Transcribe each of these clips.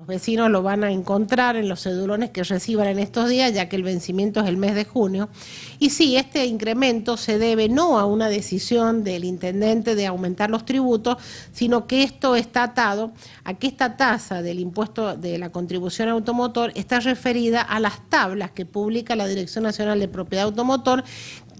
Los vecinos lo van a encontrar en los cedulones que reciban en estos días, ya que el vencimiento es el mes de junio. Y sí, este incremento se debe no a una decisión del intendente de aumentar los tributos, sino que esto está atado a que esta tasa del impuesto de la contribución automotor está referida a las tablas que publica la Dirección Nacional de Propiedad Automotor,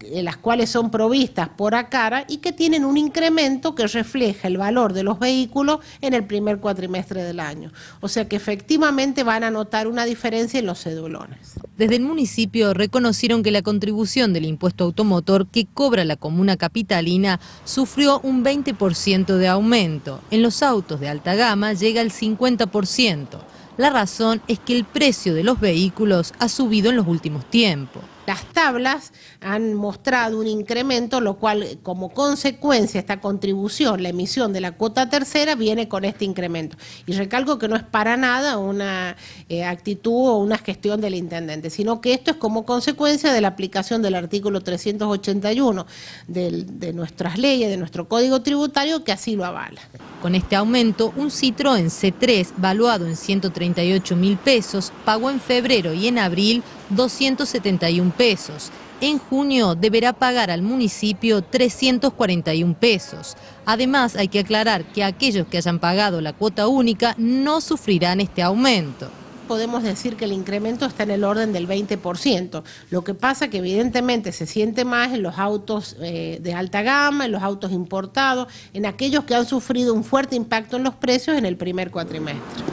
eh, las cuales son provistas por ACARA y que tienen un incremento que refleja el valor de los vehículos en el primer cuatrimestre del año. O sea que efectivamente van a notar una diferencia en los cedulones. Desde el municipio reconocieron que la contribución del impuesto automotor que cobra la comuna capitalina sufrió un 20% de aumento. En los autos de alta gama llega al 50%. La razón es que el precio de los vehículos ha subido en los últimos tiempos. Las tablas han mostrado un incremento, lo cual como consecuencia esta contribución, la emisión de la cuota tercera, viene con este incremento. Y recalco que no es para nada una eh, actitud o una gestión del intendente, sino que esto es como consecuencia de la aplicación del artículo 381 de nuestras leyes, de nuestro código tributario, que así lo avala. Con este aumento, un Citroën C3 valuado en 138 mil pesos pagó en febrero y en abril 271 pesos. En junio deberá pagar al municipio 341 pesos. Además, hay que aclarar que aquellos que hayan pagado la cuota única no sufrirán este aumento podemos decir que el incremento está en el orden del 20%. Lo que pasa que evidentemente se siente más en los autos eh, de alta gama, en los autos importados, en aquellos que han sufrido un fuerte impacto en los precios en el primer cuatrimestre.